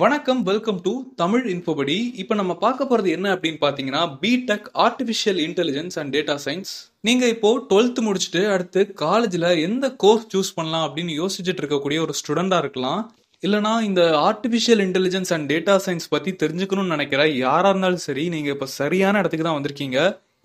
வணக்கம் welcome to Tamil இன்ஃபோபடி இப்போ நம்ம பார்க்க போகிறது என்ன அப்படின்னு பார்த்தீங்கன்னா BTech artificial intelligence and data science நீங்கள் இப்போ டுவெல்த் முடிச்சுட்டு அடுத்து காலேஜில் எந்த கோர்ஸ் சூஸ் பண்ணலாம் அப்படின்னு யோசிச்சுட்டு இருக்கக்கூடிய ஒரு ஸ்டூடெண்டா இருக்கலாம் இல்லனா இந்த artificial intelligence and data science பற்றி தெரிஞ்சுக்கணும்னு நினைக்கிற யாராக இருந்தாலும் சரி நீங்கள் இப்போ சரியான இடத்துக்கு தான் வந்திருக்கீங்க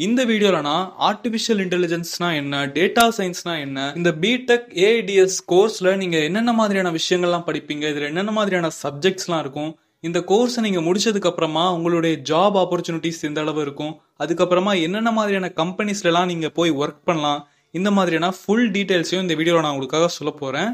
இந்த வீடியோவில் நான் ஆர்டிஃபிஷியல் இன்டெலிஜென்ஸ்னா என்ன டேட்டா சயின்ஸ்னா என்ன இந்த பிடெக் ஏடிஎஸ் கோர்ஸில் நீங்கள் என்னென்ன மாதிரியான விஷயங்கள்லாம் படிப்பீங்க இதில் என்னென்ன மாதிரியான சப்ஜெக்ட்ஸ்லாம் இருக்கும் இந்த கோர்ஸை நீங்கள் முடிச்சதுக்கப்புறமா உங்களுடைய ஜாப் ஆப்பர்ச்சுனிட்டிஸ் எந்த அளவு இருக்கும் அதுக்கப்புறமா என்னென்ன மாதிரியான கம்பெனிஸ்லலாம் நீங்கள் போய் ஒர்க் பண்ணலாம் இந்த மாதிரியான ஃபுல் டீட்டெயில்ஸையும் இந்த வீடியோவில் நான் உங்களுக்காக சொல்ல போகிறேன்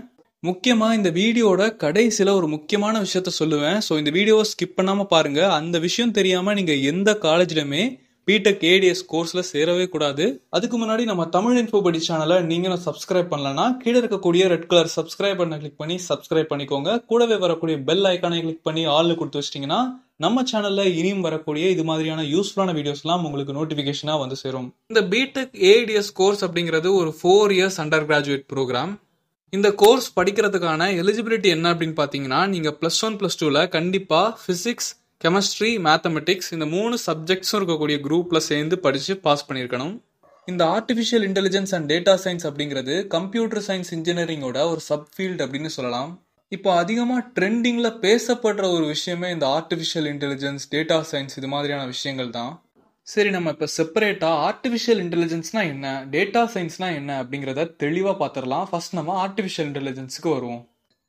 முக்கியமாக இந்த வீடியோட கடைசியில் ஒரு முக்கியமான விஷயத்த சொல்லுவேன் ஸோ இந்த வீடியோவை ஸ்கிப் பண்ணாமல் பாருங்கள் அந்த விஷயம் தெரியாமல் நீங்கள் எந்த காலேஜிலுமே பிடெக் ஏடிஎஸ் கோர்ஸில் சேரவே கூடாது அதுக்கு முன்னாடி நம்ம தமிழ் இன்ஃபோபடி சேனலை நீங்களும் சப்ஸ்கிரைப் பண்ணலன்னா கீழே இருக்கக்கூடிய ரெட் கலர் சப்ஸ்கிரைப் பண்ண கிளிக் பண்ணி சப்ஸ்கிரைப் பண்ணிக்கோங்க கூடவே வரக்கூடிய பெல் ஐக்கானை கிளிக் பண்ணி ஆளில் கொடுத்து வச்சிட்டிங்கன்னா நம்ம சேனலில் இனியும் வரக்கூடிய இது மாதிரியான யூஸ்ஃபுல்லான வீடியோஸ்லாம் உங்களுக்கு நோட்டிஃபிகேஷனாக வந்து சேரும் இந்த பிடெக் ஏடிஎஸ் கோர்ஸ் அப்படிங்கிறது ஒரு four years undergraduate programme இந்த கோர்ஸ் படிக்கிறதுக்கான எலிஜிபிலிட்டி என்ன அப்படின்னு பார்த்தீங்கன்னா நீங்கள் ப்ளஸ் ஒன் ப்ளஸ் டூவில் கண்டிப்பாக ஃபிசிக்ஸ் கெமிஸ்ட்ரி மேத்தமெட்டிக்ஸ் இந்த மூணு சப்ஜெக்ட்ஸும் இருக்கக்கூடிய குரூப்பில் சேர்ந்து படித்து பாஸ் பண்ணியிருக்கணும் இந்த artificial intelligence and data science அப்படிங்கிறது கம்ப்யூட்டர் சயின்ஸ் இன்ஜினியரிங்கோட ஒரு சப்ஃபீல்டு அப்படின்னு சொல்லலாம் இப்போ அதிகமாக ட்ரெண்டிங்கில் பேசப்படுற ஒரு விஷயமே இந்த ஆர்டிஃபிஷியல் இன்டெலிஜென்ஸ் டேட்டா சயின்ஸ் இது மாதிரியான விஷயங்கள் தான் சரி நம்ம இப்போ செப்பரேட்டாக ஆர்டிஃபிஷியல் இன்டெலிஜென்ஸ்னால் என்ன டேட்டா சயின்ஸ்னால் என்ன அப்படிங்கிறத தெளிவாக பார்த்துடலாம் ஃபஸ்ட் நம்ம ஆர்டிஃபிஷியல் இன்டெலிஜென்ஸுக்கு வருவோம்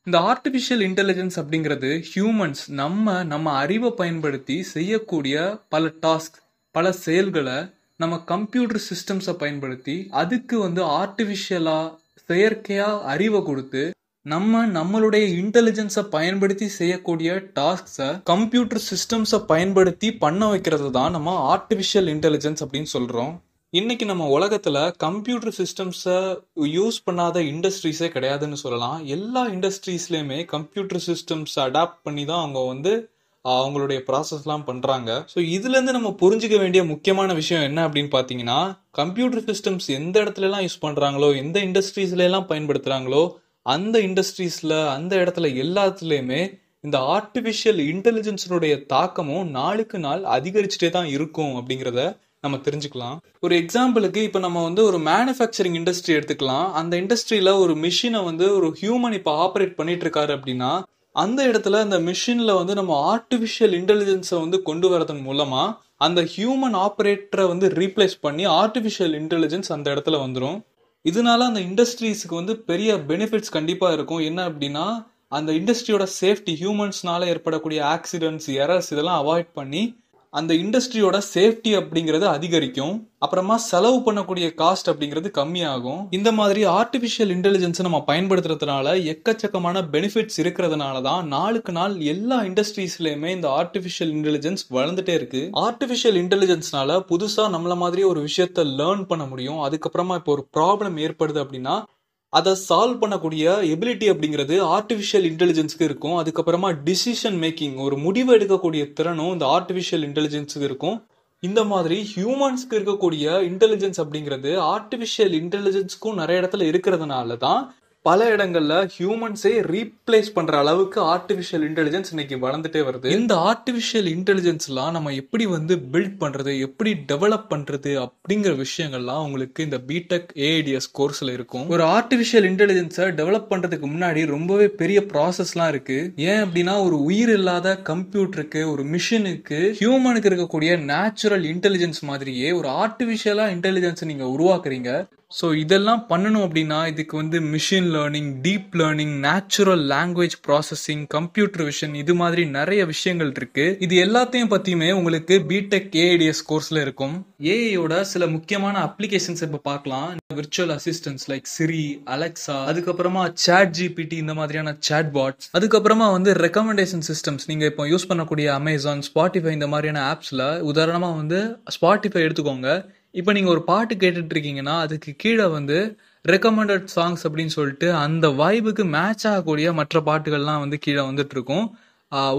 இந்த ஆர்டிஃபிஷியல் இன்டெலிஜென்ஸ் அப்படிங்கிறது ஹியூமன்ஸ் நம்ம நம்ம அறிவை பயன்படுத்தி செய்யக்கூடிய பல டாஸ்க் பல செயல்களை நம்ம கம்ப்யூட்டர் சிஸ்டம்ஸை பயன்படுத்தி அதுக்கு வந்து ஆர்டிஃபிஷியலாக செயற்கையாக அறிவை கொடுத்து நம்ம நம்மளுடைய இன்டெலிஜென்ஸை பயன்படுத்தி செய்யக்கூடிய டாஸ்க்ஸை கம்ப்யூட்டர் சிஸ்டம்ஸை பயன்படுத்தி பண்ண வைக்கிறது தான் நம்ம ஆர்டிஃபிஷியல் இன்டெலிஜென்ஸ் அப்படின்னு சொல்கிறோம் இன்னைக்கு நம்ம உலகத்துல கம்ப்யூட்டர் சிஸ்டம்ஸை யூஸ் பண்ணாத இண்டஸ்ட்ரீஸே கிடையாதுன்னு சொல்லலாம் எல்லா இண்டஸ்ட்ரீஸ்லயுமே கம்ப்யூட்டர் சிஸ்டம்ஸ் அடாப்ட் பண்ணி தான் அவங்க வந்து அவங்களுடைய ப்ராசஸ்லாம் பண்ணுறாங்க ஸோ இதுலேருந்து நம்ம புரிஞ்சுக்க வேண்டிய முக்கியமான விஷயம் என்ன அப்படின்னு பார்த்தீங்கன்னா கம்ப்யூட்டர் சிஸ்டம்ஸ் எந்த இடத்துலலாம் யூஸ் பண்ணுறாங்களோ எந்த இண்டஸ்ட்ரீஸ்லாம் பயன்படுத்துகிறாங்களோ அந்த இண்டஸ்ட்ரீஸில் அந்த இடத்துல எல்லாத்துலேயுமே இந்த ஆர்டிஃபிஷியல் இன்டெலிஜென்ஸினுடைய தாக்கமும் நாளுக்கு நாள் அதிகரிச்சுட்டே தான் இருக்கும் அப்படிங்கிறத நம்ம தெரிஞ்சுக்கலாம் ஒரு எக்ஸாம்பிளுக்கு இப்போ நம்ம வந்து ஒரு மேனுஃபேக்சரிங் இண்டஸ்ட்ரி எடுத்துக்கலாம் அந்த இண்டஸ்ட்ரியில் ஒரு மிஷினை வந்து ஒரு ஹியூமன் இப்போ ஆப்ரேட் பண்ணிட்டு இருக்காரு அப்படின்னா அந்த இடத்துல அந்த மிஷினில் வந்து நம்ம ஆர்டிஃபிஷியல் இன்டெலிஜென்ஸை வந்து கொண்டு வரதன் மூலமாக அந்த ஹியூமன் ஆப்ரேட்டரை வந்து ரீப்ளேஸ் பண்ணி ஆர்டிஃபிஷியல் இன்டெலிஜென்ஸ் அந்த இடத்துல வந்துடும் இதனால அந்த இண்டஸ்ட்ரீஸுக்கு வந்து பெரிய பெனிஃபிட்ஸ் கண்டிப்பாக இருக்கும் என்ன அப்படின்னா அந்த இண்டஸ்ட்ரியோட சேஃப்டி ஹியூமன்ஸ்னால ஏற்படக்கூடிய ஆக்சிடென்ட்ஸ் எரர்ஸ் இதெல்லாம் அவாய்ட் பண்ணி அந்த இண்டஸ்ட்ரியோட சேஃப்டி அப்படிங்கிறது அதிகரிக்கும் அப்புறமா செலவு பண்ணக்கூடிய காஸ்ட் அப்படிங்கிறது கம்மியாகும் இந்த மாதிரி ஆர்டிபிஷியல் இன்டெலிஜென்ஸை நம்ம பயன்படுத்துறதுனால எக்கச்சக்கமான பெனிஃபிட்ஸ் இருக்கிறதுனால தான் நாளுக்கு நாள் எல்லா இண்டஸ்ட்ரீஸ்லயுமே இந்த ஆர்டிஃபிஷியல் இன்டெலிஜென்ஸ் வளர்ந்துட்டே இருக்கு ஆர்டிஃபிஷியல் இன்டெலிஜென்ஸ்னால புதுசா நம்மள மாதிரி ஒரு விஷயத்த லேர்ன் பண்ண முடியும் அதுக்கப்புறமா இப்போ ஒரு ப்ராப்ளம் ஏற்படுது அப்படின்னா அதை சால்வ் பண்ணக்கூடிய எபிலிட்டி அப்படிங்கிறது ஆர்டிஃபிஷியல் இன்டெலிஜென்ஸுக்கு இருக்கும் அதுக்கப்புறமா டிசிஷன் மேக்கிங் ஒரு முடிவு எடுக்கக்கூடிய திறனும் இந்த ஆர்டிஃபிஷியல் இன்டெலிஜென்ஸுக்கு இருக்கும் இந்த மாதிரி ஹியூமன்ஸ்க்கு இருக்கக்கூடிய இன்டெலிஜென்ஸ் அப்படிங்கிறது ஆர்டிஃபிஷியல் இன்டெலிஜென்ஸ்க்கும் நிறைய இடத்துல இருக்கிறதுனால தான் பல இடங்கள்ல ஹியூமன்ஸே ரீப்ளேஸ் பண்ற அளவுக்கு ஆர்டிபிஷியல் இன்டெலிஜென்ஸ் இன்னைக்கு வளர்ந்துட்டே வருது இந்த இன்டெலிஜென்ஸ் இன்டெலிஜென்ஸ்லாம் நம்ம எப்படி வந்து பில்ட் பண்றது எப்படி டெவலப் பண்றது அப்படிங்கிற விஷயங்கள்லாம் உங்களுக்கு இந்த பிடெக் ஏஐடிஎஸ் கோர்ஸ்ல இருக்கும் ஒரு ஆர்டிஃபிஷியல் இன்டெலிஜென்ஸை டெவலப் பண்றதுக்கு முன்னாடி ரொம்பவே பெரிய ப்ராசஸ்லாம் இருக்கு ஏன் அப்படின்னா ஒரு உயிர் இல்லாத கம்ப்யூட்டருக்கு ஒரு மிஷினுக்கு ஹியூமனுக்கு இருக்கக்கூடிய நேச்சுரல் இன்டெலிஜென்ஸ் மாதிரியே ஒரு ஆர்டிபிஷியலா இன்டெலிஜென்ஸ் நீங்க உருவாக்குறீங்க ஸோ இதெல்லாம் பண்ணணும் அப்படின்னா இதுக்கு வந்து machine learning deep learning natural language processing computer vision இது மாதிரி நிறைய விஷயங்கள் இருக்கு இது எல்லாத்தையும் பத்தியுமே உங்களுக்கு பிடெக் ஏஐடிஎஸ் கோர்ஸ்ல இருக்கும் ஏஐயோட சில முக்கியமான அப்ளிகேஷன்ஸ் இப்போ பார்க்கலாம் virtual assistants like Siri Alexa அதுக்கப்புறமா சேட் ஜிபிடி இந்த மாதிரியான சேட் பாட்ஸ் அதுக்கப்புறமா வந்து ரெக்கமெண்டேஷன் சிஸ்டம்ஸ் நீங்க இப்போ யூஸ் பண்ணக்கூடிய அமேசான் ஸ்பாட்டிஃபை இந்த மாதிரியான ஆப்ஸ்ல உதாரணமா வந்து ஸ்பாட்டிஃபை எடுத்துக்கோங்க இப்போ நீங்கள் ஒரு பாட்டு கேட்டுட்டு இருக்கீங்கன்னா அதுக்கு கீழே வந்து ரெக்கமெண்டட் சாங்ஸ் அப்படின்னு சொல்லிட்டு அந்த வாய்ப்புக்கு மேட்ச் ஆகக்கூடிய மற்ற பாட்டுகள்லாம் வந்து கீழே வந்துட்டு இருக்கும்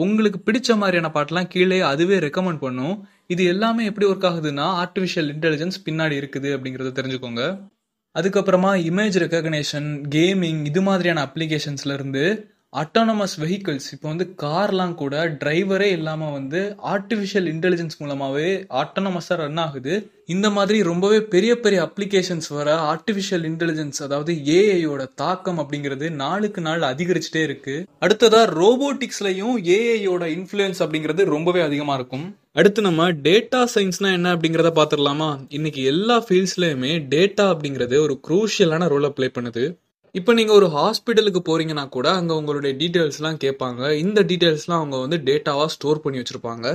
உங்களுக்கு பிடிச்ச மாதிரியான பாட்டெல்லாம் கீழே அதுவே ரெக்கமெண்ட் பண்ணும் இது எல்லாமே எப்படி ஒர்க் ஆகுதுன்னா ஆர்டிஃபிஷியல் இன்டெலிஜென்ஸ் பின்னாடி இருக்குது அப்படிங்கிறத தெரிஞ்சுக்கோங்க அதுக்கப்புறமா இமேஜ் ரெக்கக்னேஷன் கேமிங் இது மாதிரியான இருந்து அட்டானமஸ் வெஹிக்கிள்ஸ் இப்போ வந்து கார்லாம் கூட டிரைவரே இல்லாமல் வந்து ஆர்டிஃபிஷியல் இன்டெலிஜென்ஸ் மூலமாகவே ஆட்டோனமஸாக ரன் ஆகுது இந்த மாதிரி ரொம்பவே பெரிய பெரிய அப்ளிகேஷன்ஸ் வர ஆர்டிஃபிஷியல் இன்டெலிஜென்ஸ் அதாவது ஏஐயோட தாக்கம் அப்படிங்கிறது நாளுக்கு நாள் அதிகரிச்சுட்டே இருக்கு அடுத்ததா ரோபோட்டிக்ஸ்லையும் ஏஐயோட இன்ஃப்ளூயன்ஸ் அப்படிங்கிறது ரொம்பவே அதிகமாக இருக்கும் அடுத்து நம்ம டேட்டா சயின்ஸ்னா என்ன அப்படிங்கிறத பார்த்துடலாமா இன்னைக்கு எல்லா ஃபீல்ட்ஸ்லயுமே டேட்டா அப்படிங்கிறது ஒரு குரூஷியலான ரோலை பிளே பண்ணுது இப்போ நீங்கள் ஒரு ஹாஸ்பிட்டலுக்கு போகிறீங்கன்னா கூட அங்கே உங்களுடைய டீட்டெயில்ஸ்லாம் கேட்பாங்க இந்த டீட்டெயில்ஸ்லாம் அவங்க வந்து டேட்டாவாக ஸ்டோர் பண்ணி வச்சுருப்பாங்க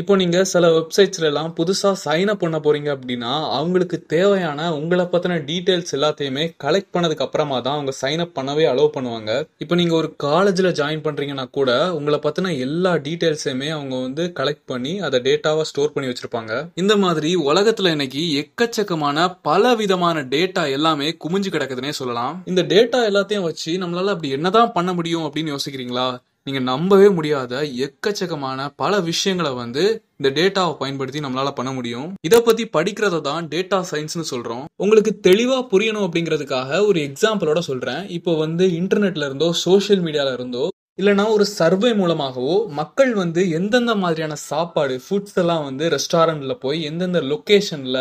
இப்போ நீங்கள் சில வெப்சைட்ஸ்லாம் புதுசாக சைன் அப் பண்ண போகிறீங்க அப்படின்னா அவங்களுக்கு தேவையான உங்களை பற்றின டீட்டெயில்ஸ் எல்லாத்தையுமே கலெக்ட் பண்ணதுக்கு அப்புறமா தான் அவங்க சைன் அப் பண்ணவே அலோவ் பண்ணுவாங்க இப்போ நீங்கள் ஒரு காலேஜில் ஜாயின் பண்ணுறீங்கன்னா கூட உங்களை பற்றின எல்லா டீட்டெயில்ஸையுமே அவங்க வந்து கலெக்ட் பண்ணி அதை டேட்டாவாக ஸ்டோர் பண்ணி வச்சுருப்பாங்க இந்த மாதிரி உலகத்தில் இன்னைக்கு எக்கச்சக்கமான பல விதமான டேட்டா எல்லாமே குமிஞ்சு கிடக்குதுன்னே சொல்லலாம் இந்த டேட்டா எல்லாத்தையும் வச்சு நம்மளால அப்படி என்னதான் பண்ண முடியும் அப்படின்னு யோசிக்கிறீங்களா நீங்கள் நம்பவே முடியாத எக்கச்சக்கமான பல விஷயங்களை வந்து இந்த டேட்டாவை பயன்படுத்தி நம்மளால பண்ண முடியும் இதை பத்தி படிக்கிறத தான் டேட்டா சயின்ஸ்னு சொல்றோம் உங்களுக்கு தெளிவா புரியணும் அப்படிங்கிறதுக்காக ஒரு எக்ஸாம்பிளோட சொல்றேன் இப்போ வந்து இன்டர்நெட்ல இருந்தோ சோசியல் மீடியால இருந்தோ இல்லைனா ஒரு சர்வே மூலமாகவோ மக்கள் வந்து எந்தெந்த மாதிரியான சாப்பாடு ஃபுட்ஸ் எல்லாம் வந்து ரெஸ்டாரண்ட்ல போய் எந்தெந்த லொக்கேஷன்ல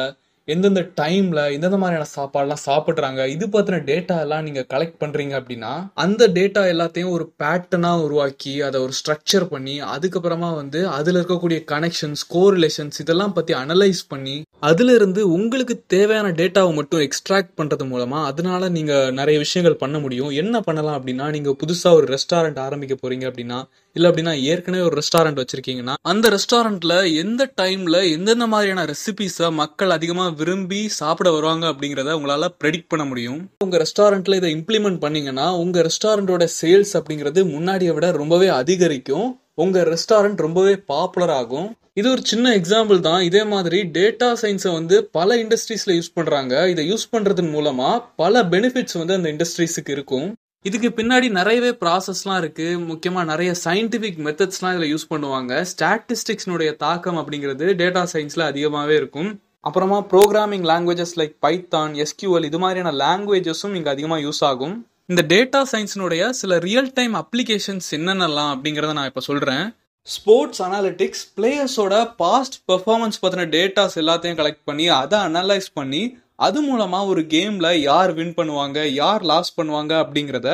எந்தெந்த டைமில் எந்தெந்த மாதிரியான சாப்பாடெலாம் சாப்பிட்றாங்க இது பற்றின டேட்டா எல்லாம் நீங்கள் கலெக்ட் பண்ணுறீங்க அப்படின்னா அந்த டேட்டா எல்லாத்தையும் ஒரு பேட்டர்னா உருவாக்கி அதை ஒரு ஸ்ட்ரக்சர் பண்ணி அதுக்கப்புறமா வந்து அதில் இருக்கக்கூடிய கனெக்ஷன்ஸ் கோரிலேஷன்ஸ் இதெல்லாம் பற்றி அனலைஸ் பண்ணி அதுலேருந்து உங்களுக்கு தேவையான டேட்டாவை மட்டும் எக்ஸ்ட்ராக்ட் பண்ணுறது மூலமாக அதனால நீங்கள் நிறைய விஷயங்கள் பண்ண முடியும் என்ன பண்ணலாம் அப்படின்னா நீங்கள் புதுசாக ஒரு ரெஸ்டாரண்ட் ஆரம்பிக்க போகிறீங்க அப்படின்னா இல்லை அப்படின்னா ஏற்கனவே ஒரு ரெஸ்டாரண்ட் வச்சிருக்கீங்கன்னா அந்த ரெஸ்டாரண்ட்ல எந்த டைம்ல எந்தெந்த மாதிரியான ரெசிபிஸை மக்கள் அதிகமாக விரும்பி சாப்பிட வருவாங்க அப்படிங்கிறத உங்களால் ப்ரெடிக்ட் பண்ண முடியும் உங்கள் ரெஸ்டாரண்ட்ல இதை இம்ப்ளிமெண்ட் பண்ணீங்கன்னா உங்கள் ரெஸ்டாரண்ட்டோட சேல்ஸ் அப்படிங்கிறது முன்னாடியை விட ரொம்பவே அதிகரிக்கும் உங்கள் ரெஸ்டாரண்ட் ரொம்பவே பாப்புலர் ஆகும் இது ஒரு சின்ன எக்ஸாம்பிள் தான் இதே மாதிரி டேட்டா சயின்ஸை வந்து பல இண்டஸ்ட்ரீஸில் யூஸ் பண்ணுறாங்க இதை யூஸ் பண்ணுறதன் மூலமாக பல பெனிஃபிட்ஸ் வந்து அந்த இண்டஸ்ட்ரீஸுக்கு இருக்கும் இதுக்கு பின்னாடி நிறையவே ப்ராசஸ்லாம் இருக்குது முக்கியமாக நிறைய சயின்டிஃபிக் மெத்தட்ஸ்லாம் இதில் யூஸ் பண்ணுவாங்க ஸ்டாட்டிஸ்டிக்ஸ்னுடைய தாக்கம் அப்படிங்கிறது டேட்டா சயின்ஸில் அதிகமாகவே இருக்கும் அப்புறமா programming languages like Python SQL இது மாதிரியான லாங்குவேஜஸும் இங்கே அதிகமாக யூஸ் ஆகும் இந்த டேட்டா சயின்ஸினுடைய சில ரியல் டைம் அப்ளிகேஷன்ஸ் என்னென்னலாம் அப்படிங்கிறத நான் இப்போ சொல்கிறேன் ஸ்போர்ட்ஸ் அனாலிட்டிக்ஸ் பிளேயர்ஸோட பாஸ்ட் பெர்ஃபார்மன்ஸ் பற்றின டேட்டாஸ் எல்லாத்தையும் கலெக்ட் பண்ணி அதை அனலைஸ் பண்ணி அது மூலமாக ஒரு கேமில் யார் வின் பண்ணுவாங்க யார் லாஸ் பண்ணுவாங்க அப்படிங்கிறத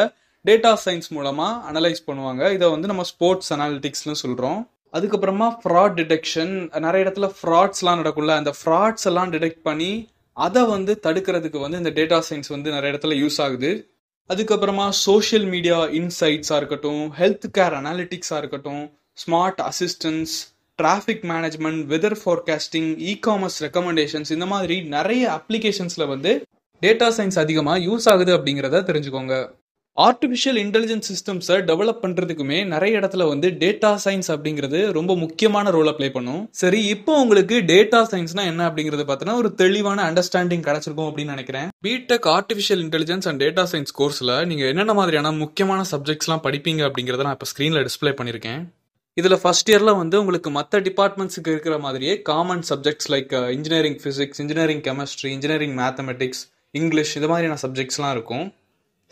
டேட்டா சயின்ஸ் மூலமாக அனலைஸ் பண்ணுவாங்க இதை வந்து நம்ம ஸ்போர்ட்ஸ் அனாலிட்டிக்ஸ்னு சொல்கிறோம் அதுக்கப்புறமா ஃப்ராட் டிடெக்ஷன் நிறைய இடத்துல ஃப்ராட்ஸ்லாம் நடக்கும்ல அந்த ஃப்ராட்ஸ் எல்லாம் டிடெக்ட் பண்ணி அதை வந்து தடுக்கிறதுக்கு வந்து இந்த டேட்டா சயின்ஸ் வந்து நிறைய இடத்துல யூஸ் ஆகுது அதுக்கப்புறமா சோஷியல் மீடியா இன்சைட்ஸாக இருக்கட்டும் ஹெல்த் கேர் அனாலிட்டிக்ஸாக இருக்கட்டும் smart assistants traffic management weather forecasting e commerce recommendations இந்த மாதிரி நிறைய அப்ளிகேஷன்ஸில் வந்து டேட்டா சயின்ஸ் அதிகமாக யூஸ் ஆகுது அப்படிங்கிறத தெரிஞ்சுக்கோங்க ஆர்டிஃபிஷியல் இன்டெலிஜென்ஸ் சிஸ்டம்ஸை டெவலப் பண்ணுறதுக்குமே நிறைய இடத்துல வந்து டேட்டா சயின்ஸ் அப்படிங்கிறது ரொம்ப முக்கியமான ரோலை ப்ளே பண்ணும் சரி இப்போ உங்களுக்கு டேட்டா சயின்ஸ்னா என்ன அப்படிங்கிறது பார்த்தோன்னா ஒரு தெளிவான அண்டர்ஸ்டாண்டிங் கிடச்சிருக்கும் அப்படின்னு நினைக்கிறேன் BTech artificial intelligence and data science கோர்ஸில் நீங்கள் என்னென்ன மாதிரியான முக்கியமான சப்ஜெக்ட்ஸ்லாம் படிப்பீங்க அப்படிங்கிறத நான் இப்போ ஸ்க்ரீனில் டிஸ்பிளே பண்ணியிருக்கேன் இதில் ஃபஸ்ட் இயரில் வந்து உங்களுக்கு மற்ற டிபார்ட்மெண்ட்ஸுக்கு இருக்கிற மாதிரியே common subjects like engineering physics engineering chemistry engineering mathematics English இது மாதிரியான சப்ஜெக்ட்ஸ்லாம் இருக்கும்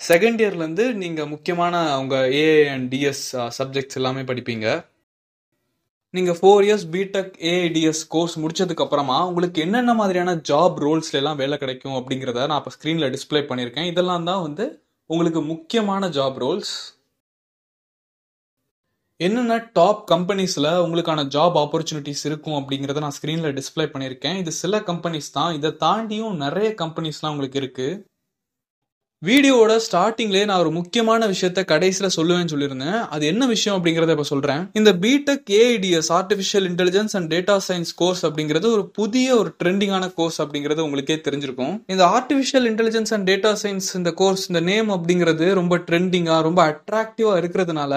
செகண்ட் இயர்லேருந்து நீங்கள் முக்கியமான உங்கள் ஏஏ அண்ட் டிஎஸ் சப்ஜெக்ட்ஸ் எல்லாமே படிப்பீங்க நீங்கள் four years BTech AIDS course முடிச்சதுக்கப்புறமா உங்களுக்கு என்னென்ன மாதிரியான ஜாப் ரோல்ஸ்லாம் வேலை கிடைக்கும் அப்படிங்கிறத நான் இப்போ ஸ்க்ரீனில் டிஸ்பிளே பண்ணியிருக்கேன் இதெல்லாம் தான் வந்து உங்களுக்கு முக்கியமான ஜாப் ரோல்ஸ் என்னென்ன டாப் கம்பெனிஸில் உங்களுக்கான ஜாப் ஆப்பர்ச்சுனிட்டிஸ் இருக்கும் அப்படிங்கிறத நான் ஸ்க்ரீனில் டிஸ்பிளே பண்ணியிருக்கேன் இது சில கம்பெனிஸ் தான் இதை தாண்டியும் நிறைய கம்பெனிஸ்லாம் உங்களுக்கு இருக்குது வீடியோவோட ஸ்டார்டிங்லேயே நான் ஒரு முக்கியமான விஷயத்த கடைசியில் சொல்லுவேன்னு சொல்லியிருந்தேன் அது என்ன விஷயம் அப்படிங்கிறத இப்போ சொல்கிறேன் இந்த BTech AIDS artificial intelligence and data science course அப்படிங்கிறது ஒரு புதிய ஒரு ட்ரெண்டிங்கான கோர்ஸ் அப்படிங்கிறது உங்களுக்கே தெரிஞ்சிருக்கும் இந்த artificial intelligence and data science இந்த கோர்ஸ் இந்த நேம் அப்படிங்கிறது ரொம்ப ட்ரெண்டிங்காக ரொம்ப அட்ராக்டிவாக இருக்கிறதுனால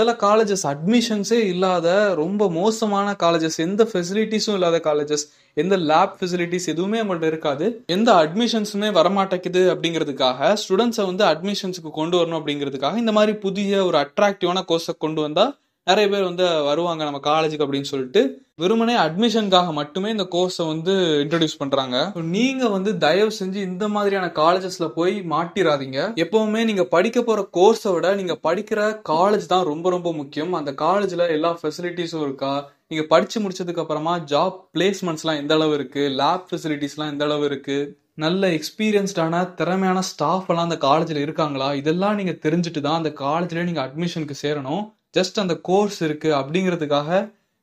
சில காலேஜஸ் அட்மிஷன்ஸே இல்லாத ரொம்ப மோசமான காலேஜஸ் எந்த ஃபெசிலிட்டிஸும் இல்லாத காலேஜஸ் எந்த லேப் ஃபெசிலிட்டிஸ் எதுவுமே அவங்கள்ட்ட இருக்காது எந்த அட்மிஷன்ஸுமே வரமாட்டேக்குது அப்படிங்கிறதுக்காக ஸ்டூடெண்ட்ஸை வந்து அட்மிஷன்ஸுக்கு கொண்டு வரணும் அப்படிங்கிறதுக்காக இந்த மாதிரி புதிய ஒரு அட்ராக்டிவான கோர்ஸை கொண்டு வந்தால் நிறைய பேர் வந்து வருவாங்க நம்ம காலேஜுக்கு அப்படின்னு சொல்லிட்டு வெறுமனே அட்மிஷனுக்காக மட்டுமே இந்த கோர்ஸை வந்து இன்ட்ரடியூஸ் பண்றாங்க நீங்க வந்து தயவு செஞ்சு இந்த மாதிரியான காலேஜஸ்ல போய் மாட்டிராதீங்க எப்பவுமே நீங்க படிக்க போற கோர்ஸை விட நீங்க படிக்கிற காலேஜ் தான் ரொம்ப ரொம்ப முக்கியம் அந்த காலேஜ்ல எல்லா ஃபெசிலிட்டிஸும் இருக்கா நீங்க படிச்சு முடிச்சதுக்கு அப்புறமா ஜாப் பிளேஸ்மெண்ட்ஸ்லாம் எந்த அளவு இருக்கு லேப் ஃபெசிலிட்டிஸ்லாம் எந்த அளவு இருக்கு நல்ல எக்ஸ்பீரியன்ஸ்டான திறமையான ஸ்டாஃப் எல்லாம் அந்த காலேஜில் இருக்காங்களா இதெல்லாம் நீங்கள் தெரிஞ்சுட்டு தான் அந்த காலேஜில் நீங்கள் அட்மிஷனுக்கு சேரணும் ஜஸ்ட் அந்த கோர்ஸ் இருக்குது அப்படிங்கிறதுக்காக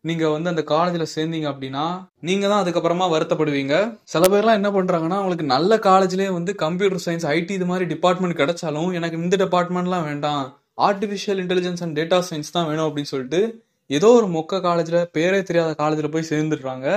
நீங்க வந்து அந்த காலேஜ்ல சேர்ந்தீங்க அப்படின்னா நீங்க தான் அதுக்கப்புறமா வருத்தப்படுவீங்க சில பேர்லாம் என்ன பண்றாங்கன்னா அவங்களுக்கு நல்ல காலேஜ்லயே வந்து கம்ப்யூட்டர் சயின்ஸ் ஐடி இது மாதிரி டிபார்ட்மெண்ட் கிடைச்சாலும் எனக்கு இந்த டிபார்ட்மெண்ட்லாம் வேண்டாம் artificial intelligence and data science தான் வேணும் அப்படின்னு சொல்லிட்டு ஏதோ ஒரு மொக்க காலேஜ்ல பேரே தெரியாத காலேஜ்ல போய் சேர்ந்துடுறாங்க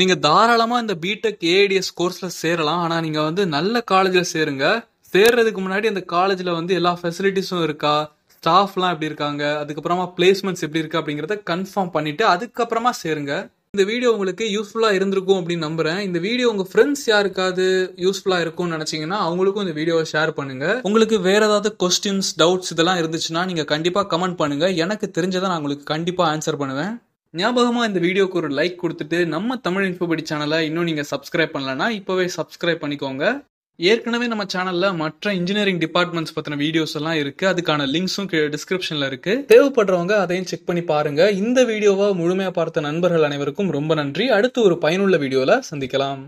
நீங்க தாராளமா இந்த பிடெக் ஏடிஎஸ் கோர்ஸ்ல சேரலாம் ஆனா நீங்க வந்து நல்ல காலேஜ்ல சேருங்க சேர்றதுக்கு முன்னாடி அந்த காலேஜ்ல வந்து எல்லா ஃபெசிலிட்டிஸும் இருக்கா ஸ்டாஃப்லாம் எப்படி இருக்காங்க அதுக்கப்புறமா பிளேஸ்மெண்ட்ஸ் எப்படி இருக்கு அப்படிங்கிறத கன்ஃபார்ம் பண்ணிவிட்டு அதுக்கப்புறமா சேருங்க இந்த வீடியோ உங்களுக்கு யூஸ்ஃபுல்லாக இருந்திருக்கும் அப்படின்னு நம்புறேன் இந்த வீடியோ உங்கள் ஃப்ரெண்ட்ஸ் யாருக்காவது யூஸ்ஃபுல்லாக இருக்கும்னு நினச்சிங்கன்னா அவங்களுக்கும் இந்த வீடியோவை ஷேர் பண்ணுங்கள் உங்களுக்கு வேறு ஏதாவது கொஸ்டின்ஸ் டவுட்ஸ் இதெல்லாம் இருந்துச்சுன்னா நீங்கள் கண்டிப்பாக கமெண்ட் பண்ணுங்கள் எனக்கு தெரிஞ்சதை நான் உங்களுக்கு கண்டிப்பாக ஆன்சர் பண்ணுவேன் ஞாபகமாக இந்த வீடியோக்கு ஒரு லைக் கொடுத்துட்டு நம்ம தமிழ் இன்பபடி சேனலை இன்னும் நீங்கள் சப்ஸ்கிரைப் பண்ணலன்னா இப்போவே சப்ஸ்கிரைப் பண்ணிக்கோங்க ஏற்கனவே நம்ம சேனல்ல மற்ற இன்ஜினியரிங் டிபார்ட்மெண்ட்ஸ் பத்தின வீடியோஸ் எல்லாம் இருக்கு அதுக்கான லிங்க்ஸும் டிஸ்கிரிப்ஷன்ல இருக்கு தேவைப்படுறவங்க அதையும் செக் பண்ணி பாருங்க இந்த வீடியோவை முழுமையா பார்த்த நண்பர்கள் அனைவருக்கும் ரொம்ப நன்றி அடுத்து ஒரு பயனுள்ள வீடியோல சந்திக்கலாம்